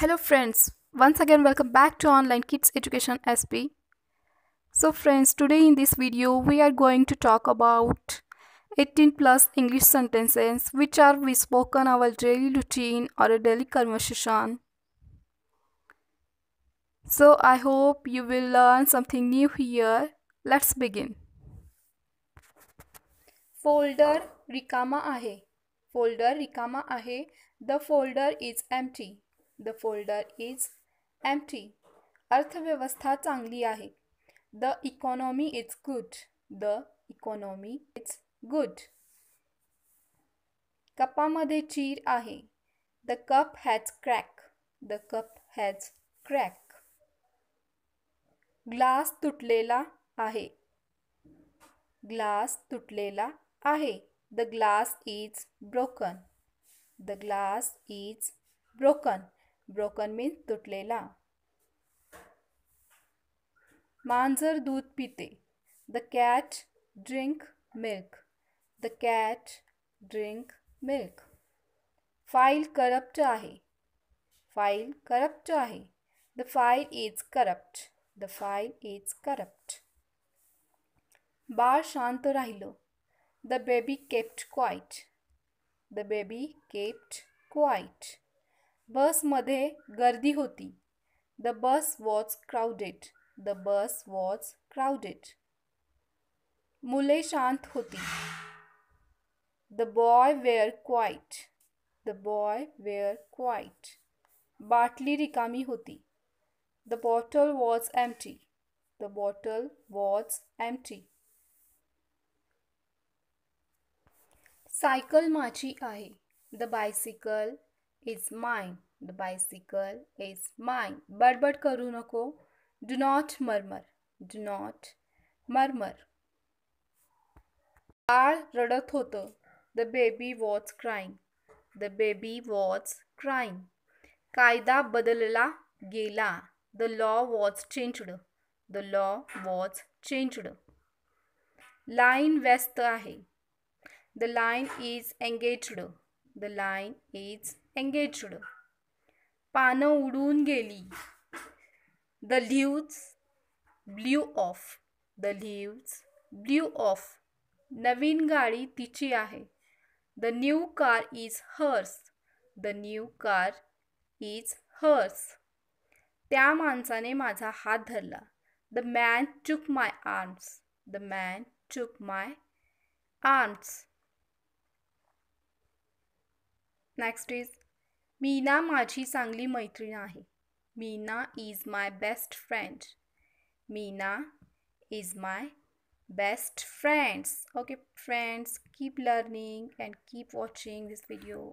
Hello friends, once again welcome back to Online Kids Education SP. So friends, today in this video we are going to talk about 18 plus English sentences which are we spoken our daily routine or a daily conversation. So I hope you will learn something new here. Let's begin. Folder rikama ahe. Folder rikama ahe. The folder is empty. The folder is empty अर्थव्यवस्था चांगली आहे the economy is good the economy is good कपामध्ये चीर आहे the cup has crack the cup has crack glass तुटलेला आहे glass तुटलेला आहे the glass is broken the glass is broken broken means तुटलेला मांजर दूध पिते the cat drink milk the cat drink milk file corrupt आहे फाईल करप्ट आहे the file is corrupt the file is corrupt बाळ शांत राहिलं the baby kept quiet the baby kept quiet बसमध्ये गर्दी होती the bus was crowded the bus was crowded मुले शांत होती the boy were quiet the boy were quiet बाटली रिकामी होती the bottle was tea the bottle was tea cycle माझी आहे the bicycle is my the bicycle is mine बडबड करू नको do not murmur do not murmur बाळ रडत होतं the baby was crying the baby was crying कायदा बदलला गेला the law was changed the law was changed line व्यस्त आहे the line is engaged the line is engaged पानं उडून गेली the leaves blew off the leaves blew off नवीन गाडी तिची आहे the new car is hers the new car is hers त्या माणसाने माझा हात धरला the man shook my arms the man shook my arms next is Meena माझी चांगली मैत्रीण आहे Meena is my best friend Meena is my best friends okay friends keep learning and keep watching this video